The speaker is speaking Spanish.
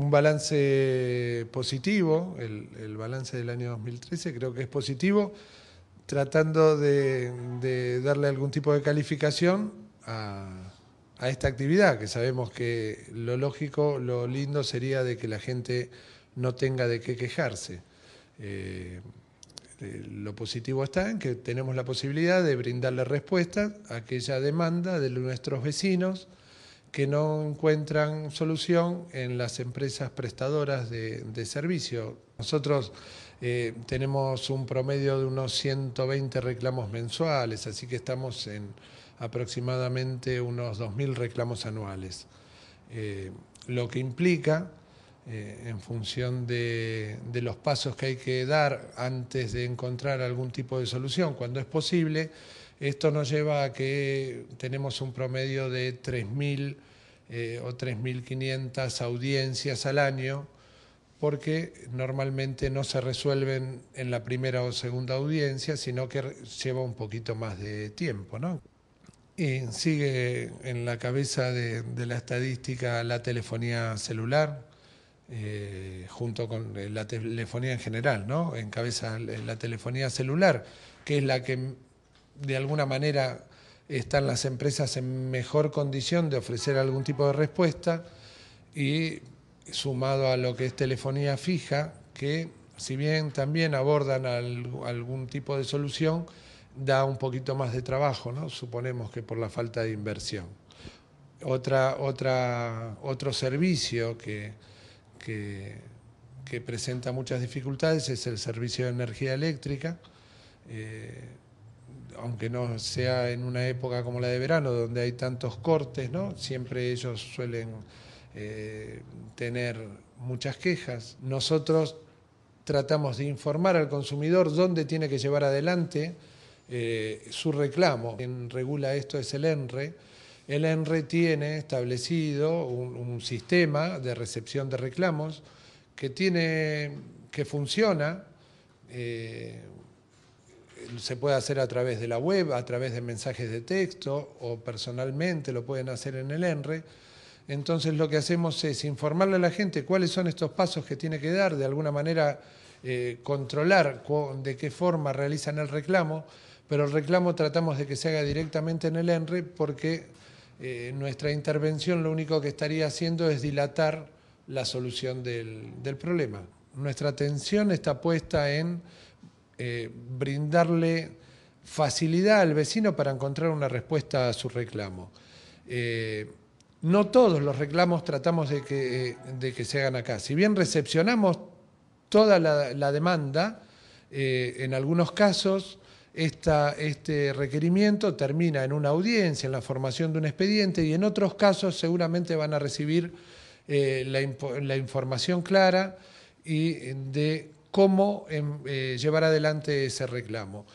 Un balance positivo, el, balance del año 2013 creo que es positivo, tratando de, darle algún tipo de calificación a, esta actividad, que sabemos que lo lógico, lo lindo sería de que la gente no tenga de qué quejarse. Eh, eh, lo positivo está en que tenemos la posibilidad de brindarle respuesta a aquella demanda de nuestros vecinos, que no encuentran solución en las empresas prestadoras de, servicio. Nosotros eh, tenemos un promedio de unos 120 reclamos mensuales, así que estamos en aproximadamente unos 2.000 reclamos anuales, eh, lo que implica, eh, en función de los pasos que hay que dar antes de encontrar algún tipo de solución, cuando es posible, esto nos lleva a que tenemos un promedio de 3.000 eh, o 3.500 audiencias al año, porque normalmente no se resuelven en la primera o segunda audiencia, sino que lleva un poquito más de tiempo. ¿no? Y sigue en la cabeza de, la estadística la telefonía celular, eh, junto con eh, la telefonía en general, ¿no? En cabeza la telefonía celular, que es la que de alguna manera están las empresas en mejor condición de ofrecer algún tipo de respuesta y sumado a lo que es telefonía fija, que si bien también abordan algún tipo de solución, da un poquito más de trabajo, ¿no? suponemos que por la falta de inversión. Otra, otra, otro servicio que, que, presenta muchas dificultades es el servicio de energía eléctrica. Eh, aunque no sea en una época como la de verano, donde hay tantos cortes, Siempre ellos suelen eh, tener muchas quejas. Nosotros tratamos de informar al consumidor dónde tiene que llevar adelante eh, su reclamo. Quien regula esto es el ENRE. El ENRE tiene establecido un, sistema de recepción de reclamos que tiene, que funciona. Eh, se puede hacer a través de la web, a través de mensajes de texto o personalmente lo pueden hacer en el ENRE. Entonces lo que hacemos es informarle a la gente cuáles son estos pasos que tiene que dar, de alguna manera eh, controlar de qué forma realizan el reclamo, pero el reclamo tratamos de que se haga directamente en el ENRE porque eh, nuestra intervención lo único que estaría haciendo es dilatar la solución del problema. Nuestra atención está puesta en eh, brindarle facilidad al vecino para encontrar una respuesta a su reclamo. Eh, no todos los reclamos tratamos de que, eh, que, se hagan acá. Si bien recepcionamos toda la, demanda, en algunos casos este requerimiento termina en una audiencia, en la formación de un expediente y en otros casos seguramente van a recibir la, la, información clara y de cómo em, eh, llevar adelante ese reclamo.